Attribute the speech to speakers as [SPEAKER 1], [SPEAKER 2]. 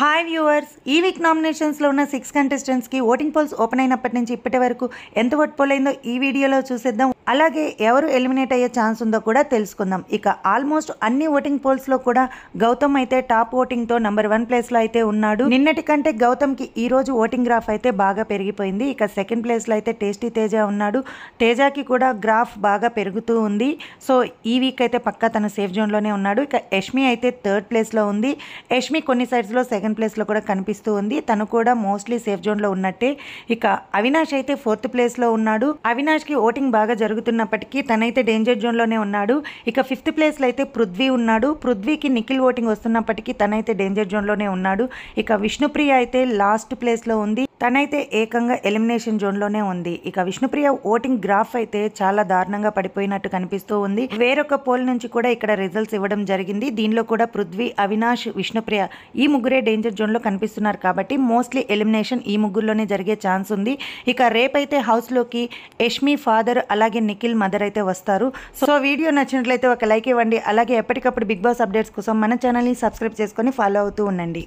[SPEAKER 1] hi viewers ఈ week నామినేషన్స్లో ఉన్న సిక్స్ కంటెస్టెంట్స్కి ఓటింగ్ పోల్స్ ఓపెన్ అయినప్పటి నుంచి ఇప్పటి వరకు ఎంత ఓట్ పోలైందో ఈ వీడియోలో చూసేద్దాం అలాగే ఎవరు ఎలిమినేట్ అయ్యే ఛాన్స్ ఉందో కూడా తెలుసుకుందాం ఇక ఆల్మోస్ట్ అన్ని ఓటింగ్ పోల్స్లో కూడా గౌతమ్ అయితే టాప్ ఓటింగ్తో నెంబర్ వన్ ప్లేస్లో అయితే ఉన్నాడు నిన్నటి కంటే గౌతమ్కి ఈరోజు ఓటింగ్ గ్రాఫ్ అయితే బాగా పెరిగిపోయింది ఇక సెకండ్ ప్లేస్లో అయితే టేస్టీ తేజ ఉన్నాడు తేజాకి కూడా గ్రాఫ్ బాగా పెరుగుతూ ఉంది సో ఈ వీక్ అయితే పక్కా తన సేఫ్ జోన్లోనే ఉన్నాడు ఇక యష్మి అయితే థర్డ్ ప్లేస్లో ఉంది యష్మి కొన్ని సైడ్స్లో సెకండ్ ప్లేస్లో కూడా కనిపిస్తూ ఉంది తను కూడా మోస్ట్లీ సేఫ్ జోన్లో ఉన్నట్టే ఇక అవినాష్ అయితే ఫోర్త్ ప్లేస్లో ఉన్నాడు అవినాష్కి ఓటింగ్ బాగా జరుగుతుంది జరుగుతున్నప్పటికీ తనైతే డేంజర్ జోన్లోనే ఉన్నాడు ఇక ఫిఫ్త్ ప్లేస్లో అయితే పృథ్వీ ఉన్నాడు పృథ్వీకి నిఖిల్ ఓటింగ్ వస్తున్నప్పటికీ తనైతే డేంజర్ జోన్లోనే ఉన్నాడు ఇక విష్ణుప్రియ అయితే లాస్ట్ ప్లేస్లో ఉంది తనైతే ఏకంగా ఎలిమినేషన్ జోన్లోనే ఉంది ఇక విష్ణుప్రియ ఓటింగ్ గ్రాఫ్ అయితే చాలా దారుణంగా పడిపోయినట్టు కనిపిస్తూ ఉంది వేరొక పోల్ నుంచి కూడా ఇక్కడ రిజల్ట్స్ ఇవ్వడం జరిగింది దీనిలో కూడా పృథ్వీ అవినాష్ విష్ణుప్రియ ఈ ముగ్గురే డేంజర్ జోన్లో కనిపిస్తున్నారు కాబట్టి మోస్ట్లీ ఎలిమినేషన్ ఈ ముగ్గురులోనే జరిగే ఛాన్స్ ఉంది ఇక రేపైతే హౌస్లోకి యష్మి ఫాదర్ అలాగే నిఖిల్ మదర్ అయితే వస్తారు సో వీడియో నచ్చినట్లయితే ఒక లైక్ ఇవ్వండి అలాగే ఎప్పటికప్పుడు బిగ్ బాస్ అప్డేట్స్ కోసం మన ఛానల్ని సబ్స్క్రైబ్ చేసుకొని ఫాలో అవుతూ ఉండండి